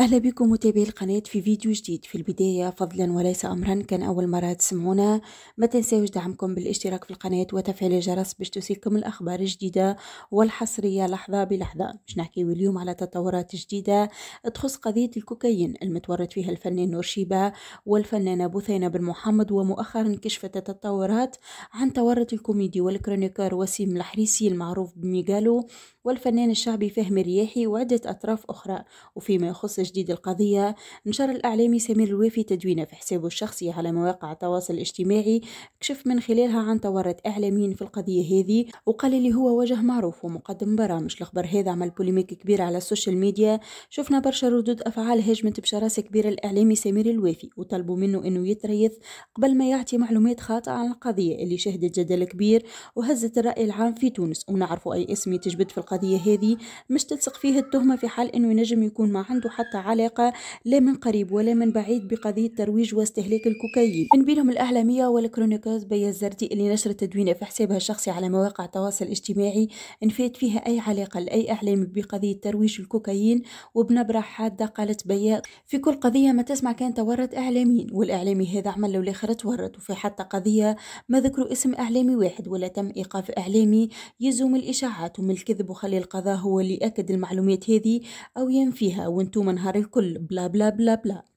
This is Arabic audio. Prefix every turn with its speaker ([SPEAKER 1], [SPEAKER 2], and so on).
[SPEAKER 1] أهلا بكم متابعي القناة في فيديو جديد في البداية فضلا وليس أمرا كان أول مرة تسمعونا ما تنساوش دعمكم بالاشتراك في القناة وتفعيل الجرس باش توصلكم الأخبار الجديدة والحصرية لحظة بلحظة باش نحكيو اليوم على تطورات جديدة تخص قضية الكوكايين المتورط فيها الفنان نور شيبة والفنانة بثينة بن محمد ومؤخرا كشفت التطورات عن تورط الكوميدي والكرونيكار وسيم الحريسي المعروف بميغالو والفنان الشعبي فهمي رياحي وعدة أطراف أخرى وفيما يخص تجديد القضية نشر الأعلامي سمير الوافي تدوينه في حسابه الشخصي على مواقع التواصل الاجتماعي كشف من خلالها عن تورط إعلاميين في القضية هذه وقال اللي هو وجه معروف ومقدم برامج الخبر هذا عمل بوليميك كبير على السوشيال ميديا شفنا برشا ردود أفعال هجمت بشراسة كبيرة الإعلامي سمير الوافي وطلبوا منه أنه يتريث قبل ما يعطي معلومات خاطئة عن القضية اللي شهدت جدل كبير وهزت الرأي العام في تونس ونعرفوا أي اسم يتجبد في القضية هذه مش تلصق فيه التهمة في حال أنه ينجم يكون ما عنده حتى متعلقة لا من قريب ولا من بعيد بقضية ترويج واستهلاك الكوكايين من بينهم الأعلامية والكرونيكوز بيا الزردي اللي نشرت تدوينة في حسابها الشخصي على مواقع التواصل الاجتماعي انفيت فيها أي علاقة لأي إعلام بقضية ترويج الكوكايين وبنبرة حادة قالت بيا في كل قضية ما تسمع كان تورط إعلاميين والإعلامي هذا عمل لو الآخر تورط وفي حتى قضية ما ذكروا اسم إعلامي واحد ولا تم إيقاف إعلامي يزوم الإشاعات ومن الكذب وخلي القضاء هو اللي أكد المعلومات هذه أو ينفيها وانتم نهار الكل بلا بلا بلا بلا